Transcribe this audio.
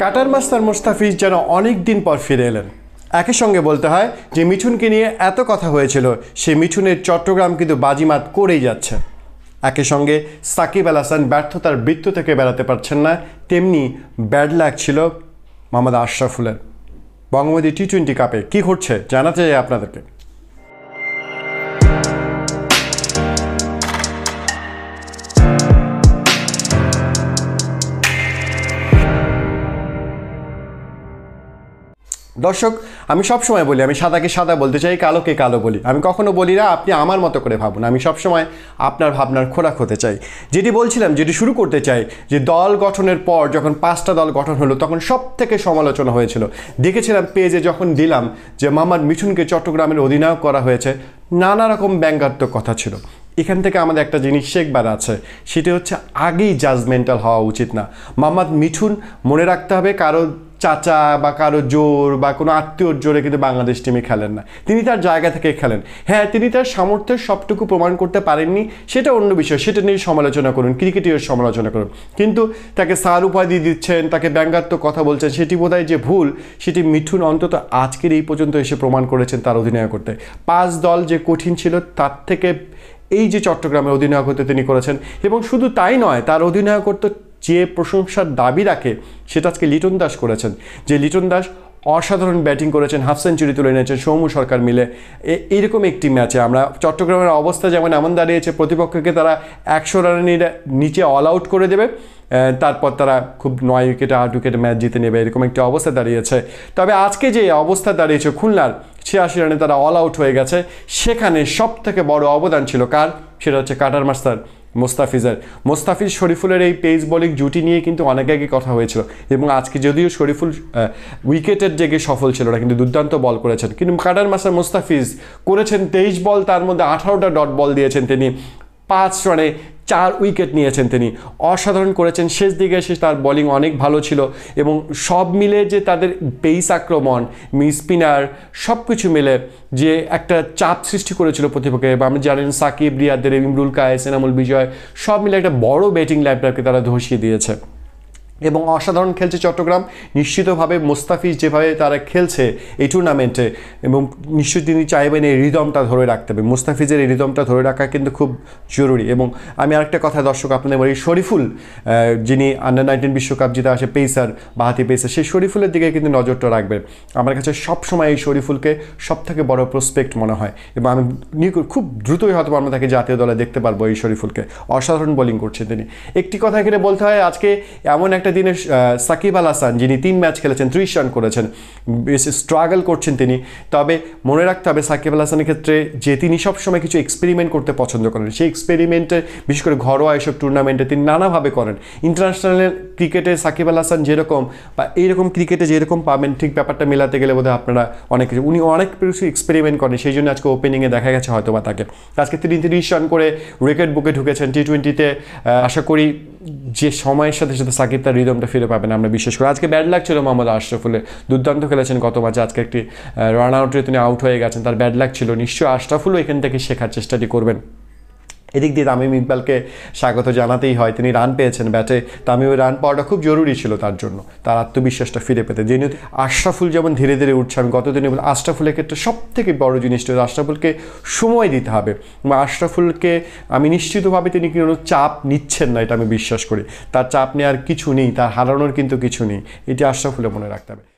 cutter master Mustafiz যেন অনেক দিন পর ফিরে এলেন একই সঙ্গে বলতে হয় যে মিঠুনকে নিয়ে এত কথা হয়েছিল সে মিঠুনের চট্টগ্রাম কিন্তু বাজিমাত করেই যাচ্ছে একই সঙ্গে সাকিব আল হাসান ব্যর্থতার বৃত্ত থেকে বেড়াতে পারছেন না তেমনি ব্যাড লাগ ছিল মোহাম্মদ আশরাফুলের বঙ্গবন্ধু টি টোয়েন্টি কাপে কী ঘটছে জানাতে চাই আপনাদেরকে দর্শক আমি সব সময় বলি আমি সাদাকে সাদা বলতে চাই কালোকে কালো বলি আমি কখনো বলি না আপনি আমার মতো করে ভাবুন আমি সব সময় আপনার ভাবনার খোরাক হতে চাই যেটি বলছিলাম যেটি শুরু করতে চাই যে দল গঠনের পর যখন পাঁচটা দল গঠন হলো তখন সব থেকে সমালোচনা হয়েছিল দেখেছিলাম পেজে যখন দিলাম যে মামার মিঠুনকে চট্টগ্রামের অধিনায়ক করা হয়েছে নানা রকম ব্যঙ্গাত্মক কথা ছিল এখান থেকে আমাদের একটা জিনিস শেখবার আছে সেটা হচ্ছে আগেই জাজমেন্টাল হওয়া উচিত না মোহাম্মদ মিঠুন মনে রাখতে হবে কারোর চাচা বা কারো জোর বা কোনো আত্মীয়র জোরে কিন্তু বাংলাদেশ টিমে খেলেন না তিনি তার জায়গা থেকে খেলেন হ্যাঁ তিনি তার সামর্থ্যের সবটুকু প্রমাণ করতে পারেননি সেটা অন্য বিষয় সেটা নিয়ে সমালোচনা করুন ক্রিকেটের সমালোচনা করুন কিন্তু তাকে সার উপাধি দিচ্ছেন তাকে ব্যঙ্গাত্মক কথা বলছেন সেটি বোধহয় যে ভুল সেটি মিঠুন অন্তত আজকের এই পর্যন্ত এসে প্রমাণ করেছেন তার অধিনায়ক করতে পাঁচ দল যে কঠিন ছিল তার থেকে এই যে চট্টগ্রামের অধিনায়কত্ব তিনি করেছেন এবং শুধু তাই নয় তার অধিনায়কত্ব যে প্রশংসার দাবি রাখে সেটা আজকে লিটন দাস করেছেন যে লিটন দাস অসাধারণ ব্যাটিং করেছেন হাফ সেঞ্চুরি তুলে এনেছেন সৌম্য সরকার মিলে এরকম একটি ম্যাচে আমরা চট্টগ্রামের অবস্থা যেমন এমন দাঁড়িয়েছে প্রতিপক্ষকে তারা একশো রানের নিচে অল আউট করে দেবে তারপর তারা খুব নয় উইকেটে আট উইকেটে ম্যাচ জিতে নেবে এরকম একটি অবস্থা দাঁড়িয়েছে তবে আজকে যে অবস্থা দাঁড়িয়েছে খুলনার ছিয়াশি রানে তারা অল আউট হয়ে গেছে সেখানে সব থেকে বড় অবদান ছিল কার সেটা হচ্ছে কাটার মাস্টার মোস্তাফিজের মোস্তাফিজ শরীফুলের এই পেস বলিং জুটি নিয়ে কিন্তু অনেক আগে কথা হয়েছিল এবং আজকে যদিও শরীফুল উইকেটের জেগে সফল ছিল না কিন্তু দুর্দান্ত বল করেছেন কিন্তু কাটার মাস্টার মোস্তাফিজ করেছেন তেইশ বল তার মধ্যে আঠারোটা ডট বল দিয়েছেন তিনি পাঁচ রানে চার উইকেট নিয়েছেন তিনি অসাধারণ করেছেন শেষ দিকে এসে তার বলিং অনেক ভালো ছিল এবং সব মিলে যে তাদের বেস আক্রমণ স্পিনার সব কিছু মিলে যে একটা চাপ সৃষ্টি করেছিল প্রতিপক্ষে বা আমরা জানেন সাকিব রিয়াদের ইমরুল কায়েস এনামুল বিজয় সব মিলে একটা বড় ব্যাটিং ল্যাপটপকে তারা ধসিয়ে দিয়েছে এবং অসাধারণ খেলছে চট্টগ্রাম নিশ্চিতভাবে মোস্তাফিজ যেভাবে তারা খেলছে এই টুর্নামেন্টে এবং নিশ্চয়ই তিনি চাইবেন এই রিদমটা ধরে রাখতে হবে মোস্তাফিজের এই রিদমটা ধরে রাখা কিন্তু খুব জরুরি এবং আমি আরেকটা কথা দর্শক আপনাদের বলি শরীফুল যিনি আন্ডার নাইনটিন বিশ্বকাপ জিতে আসে পেসার বাহাতি পেসার সেই শরীফুলের দিকে কিন্তু নজরটা রাখবেন আমার কাছে সবসময় এই শরীফুলকে সবথেকে বড় প্রসপেক্ট মনে হয় এবং আমি খুব দ্রুতই হয়তো আমরা তাকে জাতীয় দলে দেখতে পারবো এই শরীফুলকে অসাধারণ বোলিং করছে তিনি একটি কথা এখানে বলতে হয় আজকে এমন একটা দিনে সাকিব আল হাসান যিনি তিন ম্যাচ খেলেছেন ত্রিশ রান করেছেন বেশ স্ট্রাগল করছেন তিনি তবে মনে রাখতে হবে সাকিব আল হাসানের ক্ষেত্রে যে তিনি সবসময় কিছু এক্সপেরিমেন্ট করতে পছন্দ করেন সেই এক্সপেরিমেন্টে বিশেষ করে ঘরোয়া এসব টুর্নামেন্টে তিনি নানাভাবে করেন ইন্টারন্যাশনাল ক্রিকেটে সাকিব আল হাসান যেরকম বা এইরকম ক্রিকেটে যেরকম পাবেন ঠিক ব্যাপারটা মেলাতে গেলে বোধহয় আপনারা অনেক কিছু উনি অনেক কিছু এক্সপেরিমেন্ট করেন সেই জন্য আজকে ওপেনিংয়ে দেখা গেছে হয়তো বা তাকে আজকে তিনি তিরিশ রান করে উইকেট বুকে ঢুকেছেন টি টোয়েন্টিতে আশা করি যে সময়ের সাথে সাথে সাকিব তার রিদমটা ফিরে পাবেন আমরা বিশ্বাস করি আজকে ব্যাড লাগ ছিল মোহাম্মদ আশরাফুলের দুর্দান্ত খেলেছেন গত ম্যাচে আজকে একটি রান আউটে তিনি আউট হয়ে গেছেন তার ব্যাড লাগ ছিল নিশ্চয়ই আশরাফুলও এখান থেকে শেখার চেষ্টাটি করবেন এদিক দিয়ে তামিম ইকবালকে স্বাগত জানাতেই হয় তিনি রান পেয়েছেন ব্যাটে তামিমের রান পাওয়াটা খুব জরুরি ছিল তার জন্য তার আত্মবিশ্বাসটা ফিরে পেতে যিনি আশরাফুল যেমন ধীরে ধীরে উঠছে আমি গতদিনে আশরাফুলের ক্ষেত্রে সব থেকে বড় জিনিসটা আশরাফুলকে সময় দিতে হবে আশরাফুলকে আমি নিশ্চিতভাবে তিনি কোনো চাপ নিচ্ছেন না এটা আমি বিশ্বাস করি তার চাপ নেওয়ার কিছু নেই তার হারানোর কিন্তু কিছু নেই এটি আশরাফুলে মনে রাখতে হবে